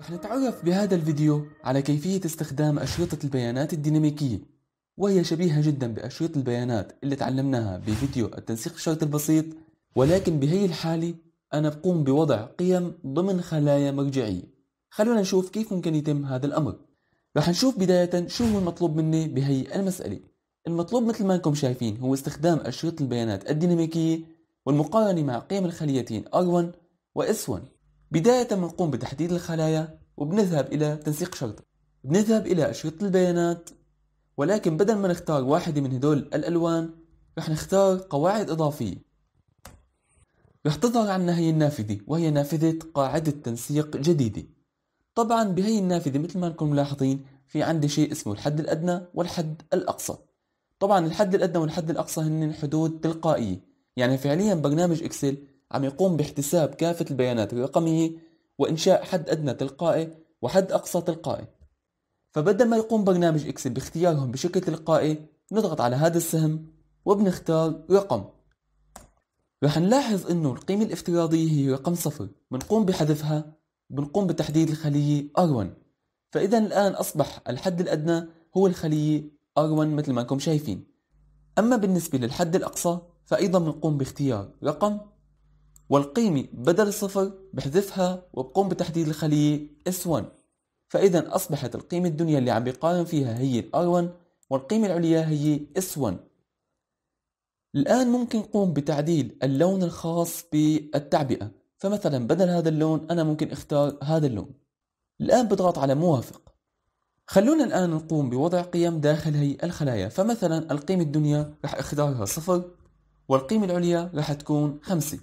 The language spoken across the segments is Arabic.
رح نتعرف بهذا الفيديو على كيفية استخدام أشرطة البيانات الديناميكية وهي شبيهة جدا بأشرطة البيانات اللي تعلمناها بفيديو التنسيق الشرطي البسيط ولكن بهي الحالة أنا بقوم بوضع قيم ضمن خلايا مرجعية خلونا نشوف كيف ممكن يتم هذا الأمر رح نشوف بداية شو هو المطلوب مني بهي المسألة المطلوب مثل ما انكم شايفين هو استخدام أشرطة البيانات الديناميكية والمقارنة مع قيم الخليتين R1 و S1 بداية بنقوم بتحديد الخلايا وبنذهب إلى تنسيق شرطي بنذهب إلى أشرطة البيانات ولكن بدل ما نختار واحدة من هدول الألوان رح نختار قواعد إضافية رح تظهر عنا هي النافذة وهي نافذة قاعدة تنسيق جديدة طبعا بهي النافذة مثل ما انكم ملاحظين في عندي شيء اسمه الحد الأدنى والحد الأقصى طبعا الحد الأدنى والحد الأقصى هن حدود تلقائية يعني فعليا برنامج إكسل عم يقوم باحتساب كافة البيانات الرقمية وإنشاء حد أدنى تلقائي وحد أقصى تلقائي فبدل ما يقوم برنامج إكسل باختيارهم بشكل تلقائي نضغط على هذا السهم وبنختار رقم رح نلاحظ انه القيمة الافتراضية هي رقم صفر بنقوم بحذفها بنقوم بتحديد الخلية R1 فإذا الآن أصبح الحد الأدنى هو الخلية R1 مثل ما انكم شايفين أما بالنسبة للحد الأقصى فأيضا بنقوم باختيار رقم والقيمة بدل الصفر بحذفها وبقوم بتحديد الخلية S1 فإذا أصبحت القيمة الدنيا اللي عم بيقارن فيها هي R1 والقيمة العليا هي S1 الآن ممكن نقوم بتعديل اللون الخاص بالتعبئة فمثلا بدل هذا اللون أنا ممكن اختار هذا اللون الآن بضغط على موافق خلونا الآن نقوم بوضع قيم داخل هي الخلايا فمثلا القيمة الدنيا رح اختارها صفر والقيمة العليا رح تكون خمسة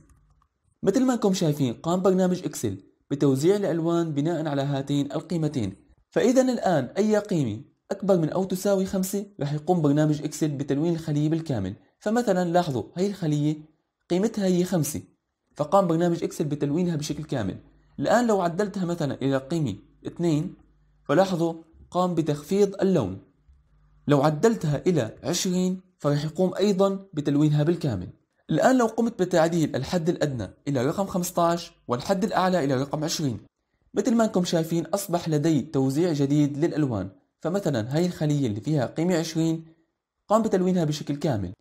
مثل ما انكم شايفين قام برنامج اكسل بتوزيع الالوان بناء على هاتين القيمتين فاذا الان اي قيمه اكبر من او تساوي 5 رح يقوم برنامج اكسل بتلوين الخليه بالكامل فمثلا لاحظوا هي الخليه قيمتها هي 5 فقام برنامج اكسل بتلوينها بشكل كامل الان لو عدلتها مثلا الى قيمه 2 فلاحظوا قام بتخفيض اللون لو عدلتها إلى 20 فرح يقوم أيضا بتلوينها بالكامل الآن لو قمت بتعديل الحد الأدنى إلى رقم 15 والحد الأعلى إلى رقم 20 مثل ما انكم شايفين أصبح لدي توزيع جديد للألوان فمثلا هاي الخلية اللي فيها قيمة 20 قام بتلوينها بشكل كامل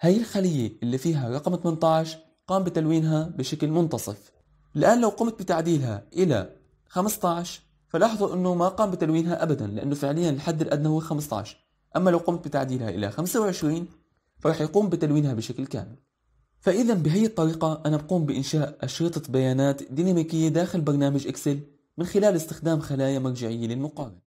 هاي الخلية اللي فيها رقم 18 قام بتلوينها بشكل منتصف الآن لو قمت بتعديلها إلى 15 فلاحظوا أنه ما قام بتلوينها أبدا لأنه فعليا الحد الأدنى هو 15 أما لو قمت بتعديلها إلى 25 فرح يقوم بتلوينها بشكل كامل فإذا بهي الطريقة أنا بقوم بإنشاء أشرطة بيانات ديناميكية داخل برنامج إكسل من خلال استخدام خلايا مرجعية للمقارنة